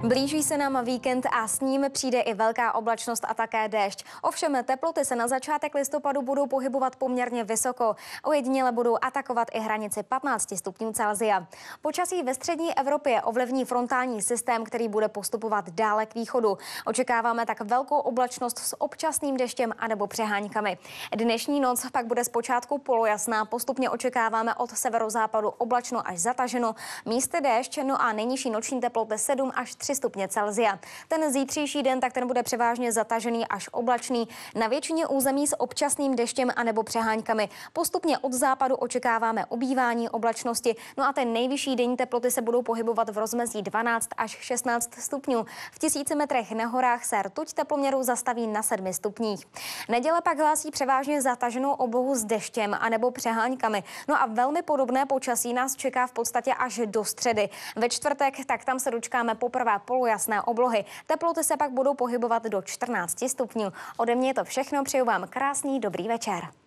Blíží se nám víkend a s ním přijde i velká oblačnost a také déšť. Ovšem teploty se na začátek listopadu budou pohybovat poměrně vysoko. Ojediněle budou atakovat i hranici 15 stupňů Celsia. Počasí ve střední Evropě ovlivní frontální systém, který bude postupovat dále k východu. Očekáváme tak velkou oblačnost s občasným deštěm anebo přeháňkami. Dnešní noc pak bude zpočátku polojasná, postupně očekáváme od severozápadu oblačno až zataženo, místy déšť, no a nejnižší noční teploty 7 až 3 3 stupně Celzia. Ten zítřejší den tak ten bude převážně zatažený až oblačný. Na většině území s občasným deštěm anebo přeháňkami. Postupně od západu očekáváme obývání oblačnosti. No a ten nejvyšší denní teploty se budou pohybovat v rozmezí 12 až 16 stupňů. V tisíci metrech na horách se rtuť teploměru zastaví na 7 stupních. Neděle pak hlásí převážně zataženou oblohu s deštěm anebo přeháňkami. No a velmi podobné počasí nás čeká v podstatě až do středy. Ve čtvrtek tak tam se dočkáme poprvé tentokrát polujasné oblohy. Teploty se pak budou pohybovat do 14 stupňů. Ode mě je to všechno, přeju vám krásný dobrý večer.